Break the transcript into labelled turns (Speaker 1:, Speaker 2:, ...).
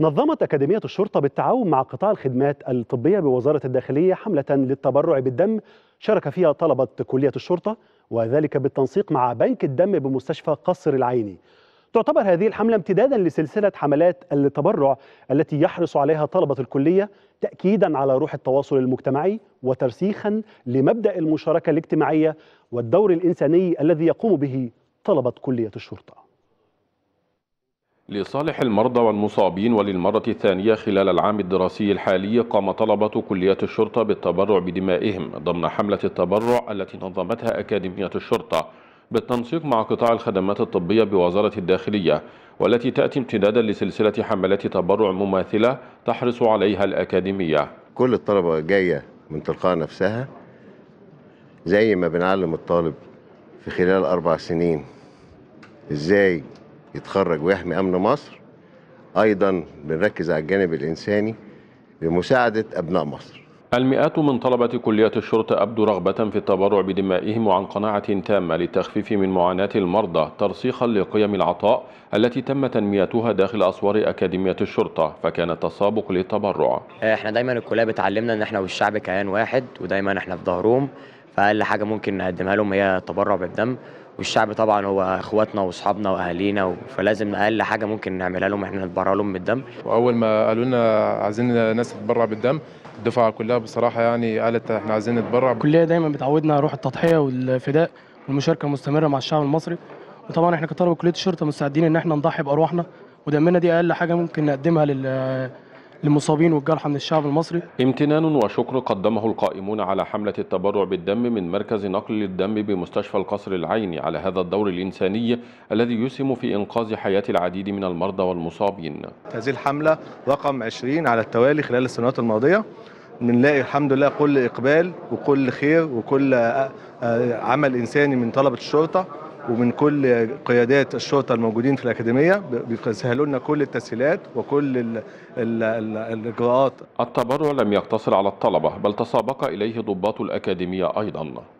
Speaker 1: نظمت أكاديمية الشرطة بالتعاون مع قطاع الخدمات الطبية بوزارة الداخلية حملة للتبرع بالدم شارك فيها طلبة كلية الشرطة وذلك بالتنسيق مع بنك الدم بمستشفى قصر العيني تعتبر هذه الحملة امتدادا لسلسلة حملات التبرع التي يحرص عليها طلبة الكلية تأكيدا على روح التواصل المجتمعي وترسيخا لمبدأ المشاركة الاجتماعية والدور الإنساني الذي يقوم به طلبة كلية الشرطة
Speaker 2: لصالح المرضى والمصابين وللمرة الثانية خلال العام الدراسي الحالي قام طلبة كلية الشرطة بالتبرع بدمائهم ضمن حملة التبرع التي نظمتها أكاديمية الشرطة بالتنسيق مع قطاع الخدمات الطبية بوزارة الداخلية والتي تأتي امتدادا لسلسلة حملات تبرع مماثلة تحرص عليها الأكاديمية كل
Speaker 3: الطلبة جاية من تلقاء نفسها زي ما بنعلم الطالب في خلال أربع سنين إزاي يتخرج ويحمي امن مصر ايضا بنركز على الجانب الانساني لمساعده ابناء مصر
Speaker 2: المئات من طلبة كلية الشرطة أبدوا رغبة في التبرع بدمائهم وعن قناعة تامة للتخفيف من معاناة المرضى ترسيخا لقيم العطاء التي تم تنميتها داخل أسوار أكاديمية الشرطة فكان التسابق للتبرع
Speaker 4: احنا دايما الكلية بتعلمنا ان احنا والشعب كيان واحد ودايما احنا في ظهرهم فأقل حاجة ممكن نقدمها لهم هي التبرع بالدم والشعب طبعا هو اخواتنا واصحابنا واهالينا فلازم اقل حاجه ممكن نعملها لهم احنا نتبرع لهم بالدم
Speaker 2: واول ما قالوا لنا عايزين ناس تتبرع بالدم الدفعه كلها بصراحه يعني قالت احنا عايزين نتبرع
Speaker 4: الكليه دايما بتعودنا روح التضحيه والفداء والمشاركه المستمره مع الشعب المصري وطبعا احنا كطلبه كليه الشرطه مستعدين ان احنا نضحي بارواحنا ودمنا دي اقل حاجه ممكن نقدمها لل للمصابين والجرحى من الشعب المصري
Speaker 2: امتنان وشكر قدمه القائمون على حملة التبرع بالدم من مركز نقل الدم بمستشفى القصر العيني على هذا الدور الإنساني الذي يسهم في إنقاذ حياة العديد من المرضى والمصابين هذه
Speaker 5: الحملة رقم 20 على التوالي خلال السنوات الماضية بنلاقي الحمد لله كل إقبال وكل خير وكل آه، آه، عمل إنساني من طلبة الشرطة ومن كل قيادات الشرطه الموجودين في الاكاديميه بيسهلوا لنا كل التسهيلات
Speaker 2: وكل ال ال ال الاجراءات. التبرع لم يقتصر على الطلبه بل تسابق اليه ضباط الاكاديميه ايضا.